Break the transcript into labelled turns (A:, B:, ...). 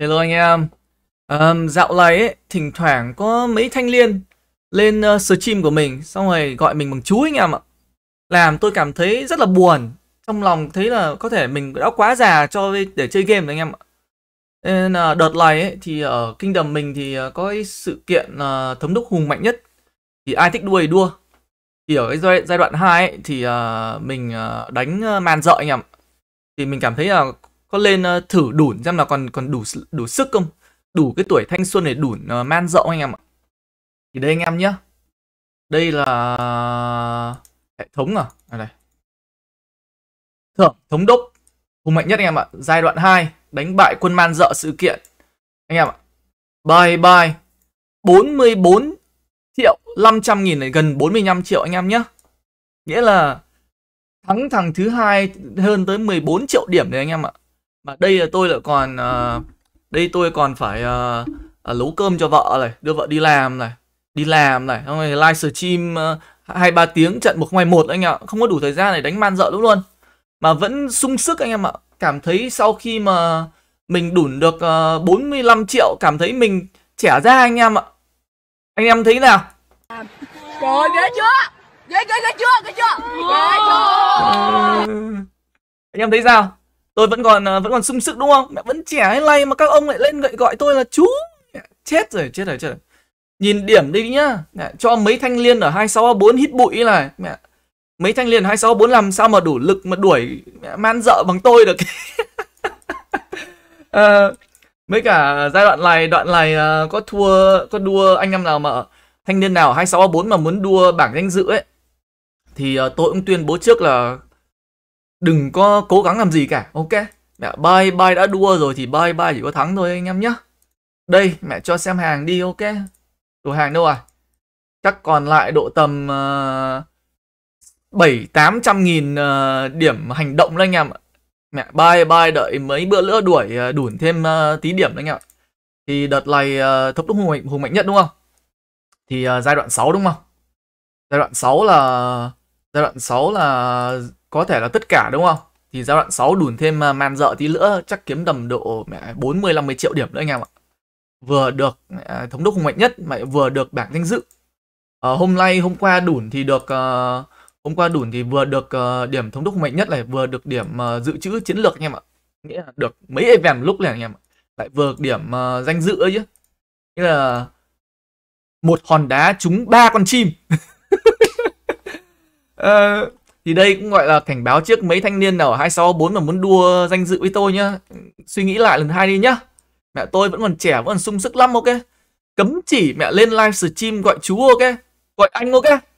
A: Hello anh em. Um, dạo này ấy, thỉnh thoảng có mấy thanh niên lên uh, stream của mình xong rồi gọi mình bằng chú anh em ạ. Làm tôi cảm thấy rất là buồn. Trong lòng thấy là có thể mình đã quá già cho để chơi game rồi anh em ạ. Nên uh, đợt này ấy, thì ở kinh đầm mình thì uh, có sự kiện uh, thống đốc hùng mạnh nhất. Thì ai thích đua thì đua. Thì ở cái giai, giai đoạn 2 ấy, thì uh, mình uh, đánh uh, man dợ anh em ạ. Thì mình cảm thấy là có lên uh, thử đủn xem là còn còn đủ đủ sức không đủ cái tuổi thanh xuân để đủ uh, ờ, man rộng anh em ạ thì đây anh em nhé đây là hệ thống à? à đây thưởng thống đốc hùng mạnh nhất anh em ạ giai đoạn 2 đánh bại quân man dợ sự kiện anh em ạ bye bye 44 triệu 500 nghìn này gần 45 triệu anh em nhé nghĩa là thắng thằng thứ hai hơn tới 14 triệu điểm đấy anh em ạ mà đây là tôi lại còn uh, đây tôi còn phải uh, uh, nấu cơm cho vợ này đưa vợ đi làm này đi làm này xong rồi live stream hai uh, ba tiếng trận một ngày một anh ạ không có đủ thời gian để đánh man dợ đúng luôn mà vẫn sung sức anh em ạ cảm thấy sau khi mà mình đủ được uh, 45 triệu cảm thấy mình trẻ ra anh em ạ anh em thấy nào trời ơi ghê chưa ghê ghê ghê chưa ghê chưa ghê chưa anh em thấy sao tôi vẫn còn ờ, vẫn còn sung sức đúng không mẹ vẫn trẻ hay lay mà các ông lại lên gọi gọi tôi là chú mẹ, chết rồi chết rồi chết rồi nhìn điểm đi nhá mẹ, cho mấy thanh liên ở hai sáu bốn hít bụi này mẹ mấy thanh liên hai sáu bốn làm sao mà đủ lực mà đuổi mẹ, man dợ bằng tôi được à, mấy cả giai đoạn này đoạn này uh, có thua có đua anh em nào mà thanh niên nào hai sáu bốn mà muốn đua bảng danh dự ấy thì uh, tôi cũng tuyên bố trước là đừng có cố gắng làm gì cả ok mẹ bay bay đã đua rồi thì bay bay chỉ có thắng thôi anh em nhé đây mẹ cho xem hàng đi ok đồ hàng đâu à chắc còn lại độ tầm ờ, bảy tám trăm nghìn ờ, điểm hành động đấy anh em ạ mẹ bay bay đợi mấy bữa nữa đuổi ờ, đủn thêm uh, tí điểm đấy anh ạ thì đợt này uh, thống đốc hùng mạnh, hùng mạnh nhất đúng không thì uh, giai đoạn 6 đúng không giai đoạn 6 là giai đoạn 6 là có thể là tất cả đúng không thì giai đoạn 6 đùn thêm à, man dợ tí nữa chắc kiếm tầm độ 40 50 triệu điểm nữa anh em ạ vừa được à, thống đốc hùng mạnh nhất mà vừa được bảng danh dự à, hôm nay hôm qua đủn thì được uh, hôm qua đủn thì vừa được uh, điểm thống đốc hùng mạnh nhất này vừa được điểm uh, dự trữ chiến lược anh em ạ nghĩa là được mấy event lúc này anh em ạ lại vừa điểm uh, danh dự ấy chứ nghĩa là một hòn đá trúng ba con chim uh, thì đây cũng gọi là cảnh báo trước mấy thanh niên nào ở 264 mà muốn đua danh dự với tôi nhá. Suy nghĩ lại lần hai đi nhá. Mẹ tôi vẫn còn trẻ, vẫn còn sung sức lắm ok. Cấm chỉ mẹ lên live stream gọi chú ok. Gọi anh ok.